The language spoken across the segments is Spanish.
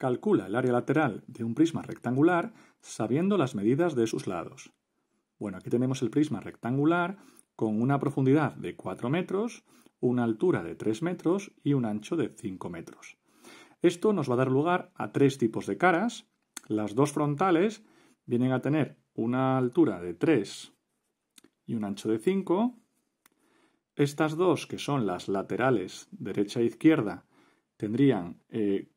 Calcula el área lateral de un prisma rectangular sabiendo las medidas de sus lados. Bueno, aquí tenemos el prisma rectangular con una profundidad de 4 metros, una altura de 3 metros y un ancho de 5 metros. Esto nos va a dar lugar a tres tipos de caras. Las dos frontales vienen a tener una altura de 3 y un ancho de 5. Estas dos, que son las laterales derecha e izquierda, tendrían eh,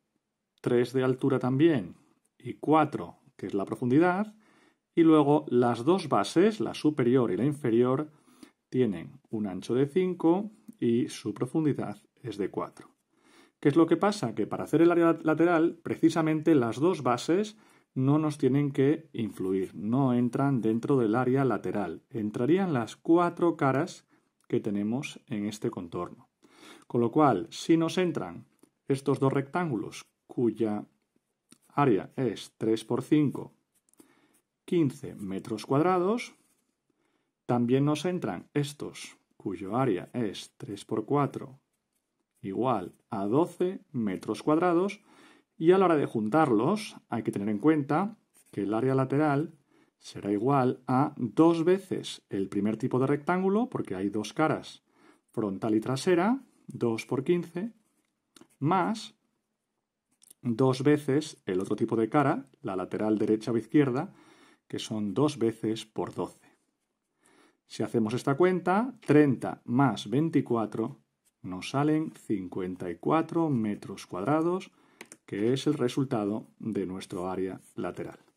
3 de altura también y 4, que es la profundidad, y luego las dos bases, la superior y la inferior, tienen un ancho de 5 y su profundidad es de 4. ¿Qué es lo que pasa? Que para hacer el área lateral, precisamente las dos bases no nos tienen que influir, no entran dentro del área lateral, entrarían las cuatro caras que tenemos en este contorno. Con lo cual, si nos entran estos dos rectángulos cuya área es 3 por 5, 15 metros cuadrados. También nos entran estos, cuyo área es 3 por 4, igual a 12 metros cuadrados. Y a la hora de juntarlos, hay que tener en cuenta que el área lateral será igual a dos veces el primer tipo de rectángulo, porque hay dos caras, frontal y trasera, 2 por 15, más dos veces el otro tipo de cara, la lateral derecha o izquierda, que son dos veces por 12. Si hacemos esta cuenta, 30 más 24 nos salen 54 metros cuadrados, que es el resultado de nuestro área lateral.